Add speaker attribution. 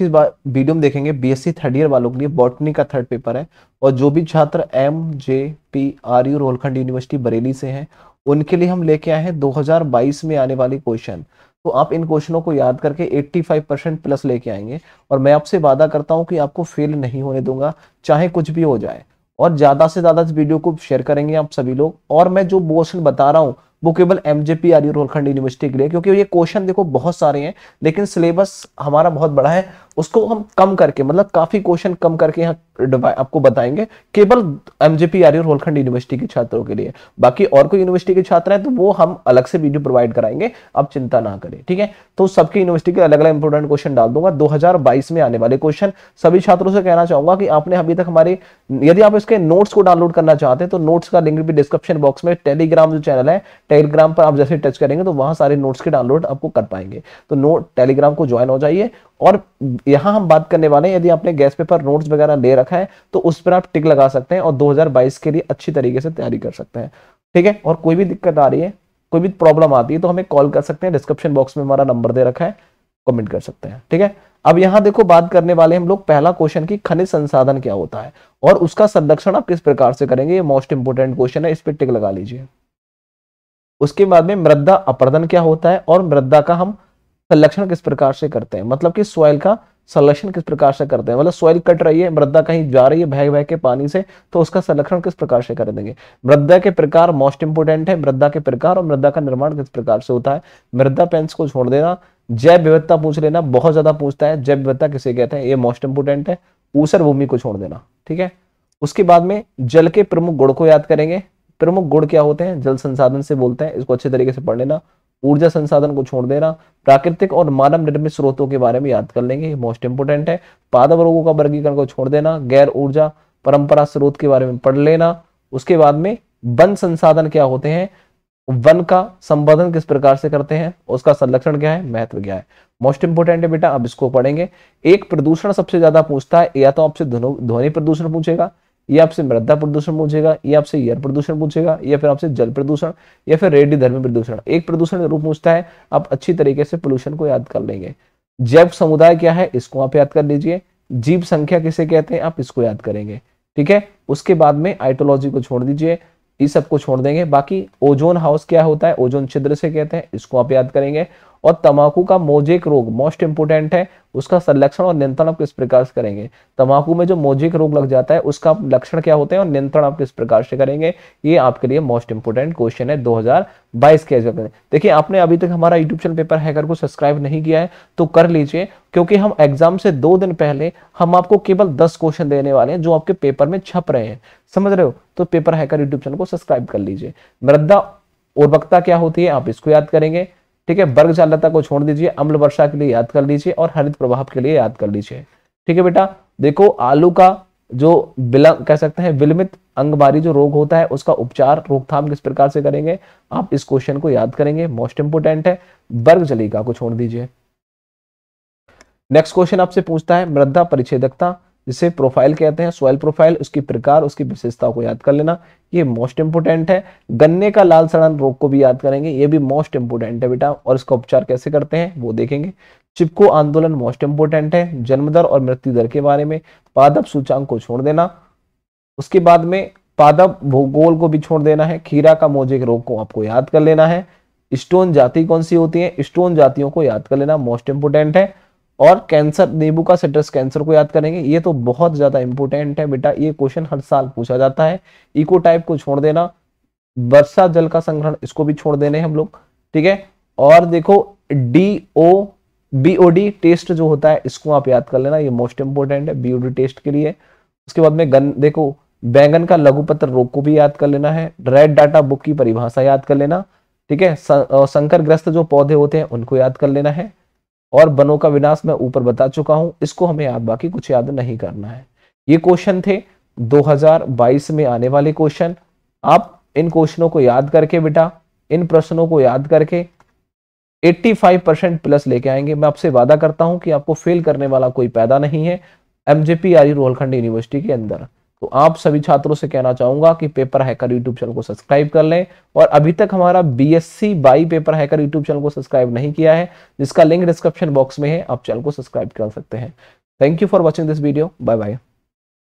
Speaker 1: की वीडियो में देखेंगे बीएससी थर्ड ईयर वालों के लिए बॉटनी का थर्ड पेपर है और जो भी छात्र M J P R U Rohilkhand university Bareilly से हैं उनके लिए हम लेके आए हैं 2022 में आने वाले क्वेश्चन तो आप इन क्वेश्चनों को याद करके 85 परसेंट प्लस लेके आएंगे और मैं आपसे वादा करता हूं कि आपको फेल नहीं होने दूंगा चाहे कुछ भी हो जाए और ज़्यादा से ज़्यादा इस वीडियो को शेयर करेंगे आप सभी लोग और मैं जो क्वेश्चन बता रहा हूँ वो केवल एमजेपी आर रोलखंड यूनिवर्सिटी के लिए क्योंकि ये क्वेश्चन देखो बहुत सारे हैं लेकिन सिलेबस हमारा बहुत बड़ा है उसको हम कम करके मतलब काफी क्वेश्चन कम करके यहाँ आपको बताएंगे केवल एमजेपी आर रोलखंड यूनिवर्सिटी के छात्रों के लिए बाकी और कोई यूनिवर्सिटी के छात्र हैं तो वो हम अलग से वीडियो प्रोवाइड कराएंगे आप चिंता ना करें ठीक है तो सबके यूनिवर्सिटी के अलग अलग इंपोर्टेंट क्वेश्चन डाल दूंगा दो में आने वाले क्वेश्चन सभी छात्रों से कहना चाहूंगा कि आपने अभी तक हमारे यदि आप इसके नोट्स को डाउनलोड करना चाहते हैं तो नोट्स का लिंक भी डिस्क्रिप्शन बॉक्स में टेलीग्राम जो चैनल है टेलीग्राम पर आप जैसे टच करेंगे तो वहां सारे नोट्स के डाउनलोड आपको कर पाएंगे तो नोट टेलीग्राम को ज्वाइन हो जाइए और यहाँ हम बात करने वाले हैं यदि आपने गैस पेपर नोट्स वगैरह ले रखा है तो उस पर आप टिक लगा सकते हैं और दो के लिए अच्छी तरीके से तैयारी कर सकते हैं ठीक है और कोई भी दिक्कत आ रही है कोई भी प्रॉब्लम आती है तो हमें कॉल कर सकते हैं डिस्क्रिप्शन बॉक्स में हमारा नंबर दे रखा है कमेंट कर सकते हैं ठीक है अब यहाँ देखो बात करने वाले हम लोग पहला क्वेश्चन की खनिज संसाधन क्या होता है और उसका संरक्षण आप किस प्रकार से करेंगे ये मोस्ट इंपोर्टेंट क्वेश्चन है इस पर टिक लगा लीजिए उसके बाद में मृदा अपर्दन क्या होता है और मृदा का हम संलक्षण किस प्रकार से करते हैं मतलब कि सॉइल का संलक्षण किस प्रकार से करते हैं मतलब सॉइल कट रही है मृदा कहीं जा रही है बह बह के पानी से तो उसका संरक्षण किस प्रकार से कर देंगे मृदा के प्रकार मोस्ट इंपोर्टेंट है मृदा के प्रकार और मृदा का निर्माण किस प्रकार से होता है मृदा पेंस को छोड़ देना जैव विविधता पूछ लेना बहुत ज्यादा पूछता है जैव विविधता किसे कहते हैं ये मोस्ट इंपोर्टेंट है ऊसर भूमि को छोड़ देना ठीक है उसके बाद में जल के प्रमुख गुण को याद करेंगे प्रमुख गुण क्या होते हैं जल संसाधन से बोलते हैं इसको अच्छे तरीके से पढ़ लेना ऊर्जा संसाधन को छोड़ देना प्राकृतिक और मानव निर्मित स्रोतों के बारे में याद कर लेंगे मोस्ट इंपोर्टेंट है पादव रोगों का वर्गीकरण को छोड़ देना गैर ऊर्जा परंपरा स्रोत के बारे में पढ़ लेना उसके बाद में वन संसाधन क्या होते हैं वन का संबोधन किस प्रकार से करते हैं उसका संरक्षण क्या है महत्व क्या है मोस्ट इंपोर्टेंट है बेटा अब इसको पढ़ेंगे एक प्रदूषण सबसे ज्यादा पूछता है या तो आपसे ध्वनि प्रदूषण पूछेगा ये आपसे मृदा प्रदूषण पूछेगा ये आपसे एयर प्रदूषण पूछेगा या फिर आपसे जल प्रदूषण या फिर धर्म प्रदूषण एक प्रदूषण रूप पूछता है आप अच्छी तरीके से पोल्यूशन को याद कर लेंगे जैव समुदाय क्या है इसको आप याद कर लीजिए जीव संख्या किसे कहते हैं आप इसको याद करेंगे ठीक है उसके बाद में आइटोलॉजी को छोड़ दीजिए इस सबको छोड़ देंगे बाकी ओजोन हाउस क्या होता है ओजोन छिद्र से कहते हैं इसको आप याद करेंगे और तंबाकू का मोजेक रोग मोस्ट इंपोर्टेंट है उसका संरक्षण और नियंत्रण आप किस प्रकार से करेंगे तंबाकू में जो मोजेक रोग लग जाता है उसका लक्षण क्या होते हैं और नियंत्रण आप किस प्रकार से करेंगे ये आपके लिए मोस्ट इंपोर्टेंट क्वेश्चन है 2022 के एग्जाम में देखिए आपने अभी तक हमारा यूट्यूब चैनल पेपर हैकर को सब्सक्राइब नहीं किया है तो कर लीजिए क्योंकि हम एग्जाम से दो दिन पहले हम आपको केवल दस क्वेश्चन देने वाले हैं जो आपके पेपर में छप रहे हैं समझ रहे हो तो पेपर हैकर यूट्यूब चैनल को सब्सक्राइब कर लीजिए मृदा उर्वकता क्या होती है आप इसको याद करेंगे ठीक है वर्ग चालता को छोड़ दीजिए अम्ल वर्षा के लिए याद कर लीजिए और हरित प्रभाव के लिए याद कर लीजिए ठीक है बेटा देखो आलू का जो विलंब कह सकते हैं विलमित अंगबारी जो रोग होता है उसका उपचार रोकथाम किस प्रकार से करेंगे आप इस क्वेश्चन को याद करेंगे मोस्ट इंपोर्टेंट है वर्ग जलिका को छोड़ दीजिए नेक्स्ट क्वेश्चन आपसे पूछता है मृदा परिच्छेदकता जिसे प्रोफाइल कहते हैं सॉयल प्रोफाइल उसकी प्रकार उसकी विशेषता को याद कर लेना ये मोस्ट इंपोर्टेंट है गन्ने का लाल सड़न रोग को भी याद करेंगे ये भी मोस्ट इंपोर्टेंट है बेटा और इसका उपचार कैसे करते हैं वो देखेंगे चिपको आंदोलन मोस्ट इंपोर्टेंट है जन्म दर और मृत्यु दर के बारे में पादप सूचांक को छोड़ देना उसके बाद में पादप भूगोल को भी छोड़ देना है खीरा का मोजे रोग को आपको याद कर लेना है स्टोन जाति कौन सी होती है स्टोन जातियों को याद कर लेना मोस्ट इंपोर्टेंट है और कैंसर नींबू का सिट्रस कैंसर को याद करेंगे ये तो बहुत ज्यादा इंपोर्टेंट है बेटा ये क्वेश्चन हर साल पूछा जाता है इको टाइप को छोड़ देना वर्षा जल का संग्रहण इसको भी छोड़ देने हम लोग ठीक है और देखो डी ओ बीओडी टेस्ट जो होता है इसको आप याद कर लेना ये मोस्ट इंपोर्टेंट है बीओडी टेस्ट के लिए उसके बाद में गन देखो बैंगन का लघु पत्र रोग को भी याद कर लेना है रेड डाटा बुक की परिभाषा याद कर लेना ठीक है संकर ग्रस्त जो पौधे होते हैं उनको याद कर लेना है और बनों का विनाश मैं ऊपर बता चुका हूं इसको हमें याद बाकी कुछ याद नहीं करना है ये क्वेश्चन थे 2022 में आने वाले क्वेश्चन आप इन क्वेश्चनों को याद करके बेटा इन प्रश्नों को याद करके 85 परसेंट प्लस लेके आएंगे मैं आपसे वादा करता हूं कि आपको फेल करने वाला कोई पैदा नहीं है एमजेपी आर रोहलखंड यूनिवर्सिटी के अंदर तो आप सभी छात्रों से कहना चाहूंगा कि पेपर हैकर यूट्यूब चैनल को सब्सक्राइब कर लें और अभी तक हमारा B S C by paper hacker YouTube channel को सब्सक्राइब नहीं किया है जिसका लिंक डिस्क्रिप्शन बॉक्स में है आप चैनल को सब्सक्राइब कर सकते हैं thank you for watching this video bye bye